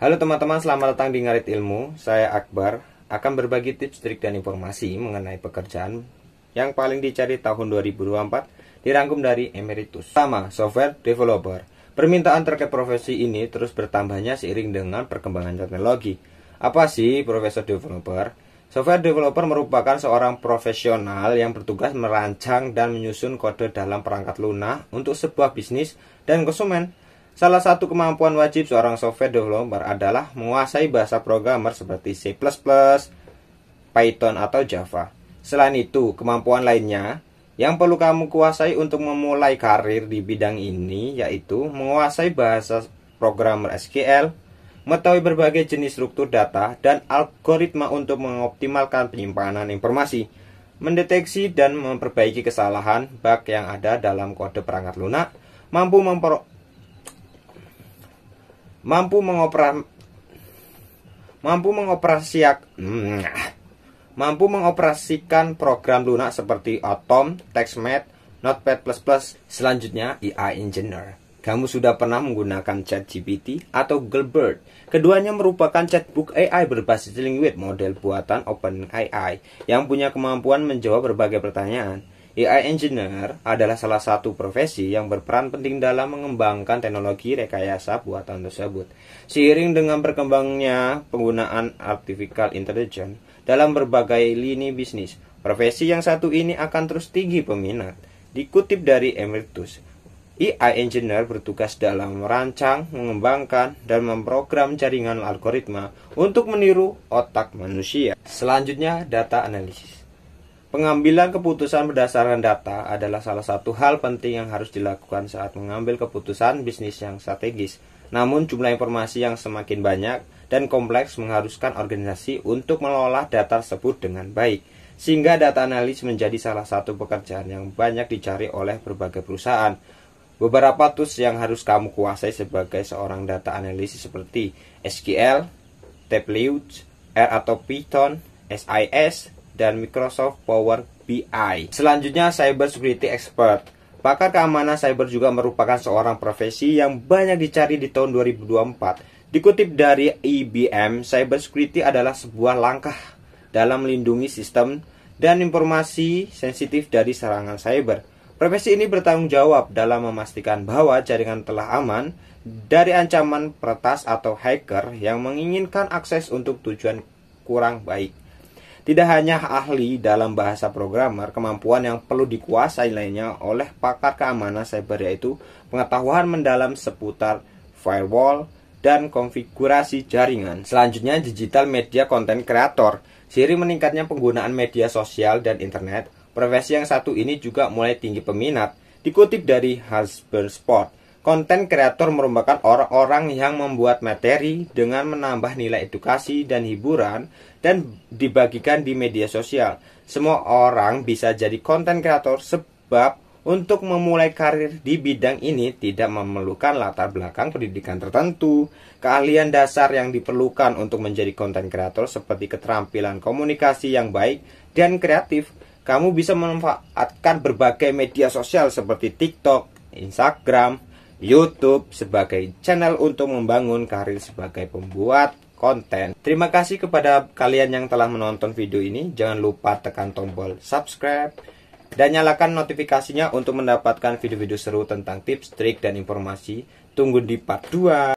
Halo teman-teman, selamat datang di Ngarit Ilmu. Saya Akbar akan berbagi tips, trik dan informasi mengenai pekerjaan yang paling dicari tahun 2024 dirangkum dari emeritus. Sama, software developer. Permintaan terkait profesi ini terus bertambahnya seiring dengan perkembangan teknologi. Apa sih profesor developer? Software developer merupakan seorang profesional yang bertugas merancang dan menyusun kode dalam perangkat lunak untuk sebuah bisnis dan konsumen. Salah satu kemampuan wajib seorang software developer adalah menguasai bahasa programmer seperti C++, Python, atau Java. Selain itu, kemampuan lainnya yang perlu kamu kuasai untuk memulai karir di bidang ini yaitu menguasai bahasa programmer SQL, mengetahui berbagai jenis struktur data dan algoritma untuk mengoptimalkan penyimpanan informasi, mendeteksi dan memperbaiki kesalahan bug yang ada dalam kode perangkat lunak, mampu memperoleh mampu mengopera mampu mengoperasiak mampu mengoperasikan program lunak seperti Atom, TextMate, Notepad++, selanjutnya AI Engineer. Kamu sudah pernah menggunakan ChatGPT atau gilbert? Keduanya merupakan chatbook AI berbasis language model buatan OpenAI yang punya kemampuan menjawab berbagai pertanyaan. AI engineer adalah salah satu profesi yang berperan penting dalam mengembangkan teknologi rekayasa buatan tersebut. Seiring dengan berkembangnya penggunaan artificial intelligence dalam berbagai lini bisnis, profesi yang satu ini akan terus tinggi peminat. Dikutip dari Emeritus, AI engineer bertugas dalam merancang, mengembangkan, dan memprogram jaringan algoritma untuk meniru otak manusia. Selanjutnya, data analisis. Pengambilan keputusan berdasarkan data adalah salah satu hal penting yang harus dilakukan saat mengambil keputusan bisnis yang strategis. Namun jumlah informasi yang semakin banyak dan kompleks mengharuskan organisasi untuk mengelola data tersebut dengan baik, sehingga data analis menjadi salah satu pekerjaan yang banyak dicari oleh berbagai perusahaan. Beberapa tools yang harus kamu kuasai sebagai seorang data analis seperti SQL, Tableau, R atau Python, SIS, dan Microsoft Power BI. Selanjutnya Cyber Security Expert. Pakar keamanan cyber juga merupakan seorang profesi yang banyak dicari di tahun 2024. Dikutip dari IBM, cyber security adalah sebuah langkah dalam melindungi sistem dan informasi sensitif dari serangan cyber. Profesi ini bertanggung jawab dalam memastikan bahwa jaringan telah aman dari ancaman peretas atau hacker yang menginginkan akses untuk tujuan kurang baik. Tidak hanya ahli dalam bahasa programmer, kemampuan yang perlu dikuasai lainnya oleh pakar keamanan cyber yaitu pengetahuan mendalam seputar firewall dan konfigurasi jaringan. Selanjutnya digital media content creator. Siri meningkatnya penggunaan media sosial dan internet, profesi yang satu ini juga mulai tinggi peminat. Dikutip dari Husband Sport, Konten kreator merupakan orang-orang yang membuat materi dengan menambah nilai edukasi dan hiburan dan dibagikan di media sosial. Semua orang bisa jadi konten kreator sebab untuk memulai karir di bidang ini tidak memerlukan latar belakang pendidikan tertentu. Keahlian dasar yang diperlukan untuk menjadi konten kreator seperti keterampilan komunikasi yang baik dan kreatif. Kamu bisa memanfaatkan berbagai media sosial seperti TikTok, Instagram, YouTube sebagai channel untuk membangun karir sebagai pembuat konten. Terima kasih kepada kalian yang telah menonton video ini. Jangan lupa tekan tombol subscribe dan nyalakan notifikasinya untuk mendapatkan video-video seru tentang tips, trik, dan informasi. Tunggu di part 2.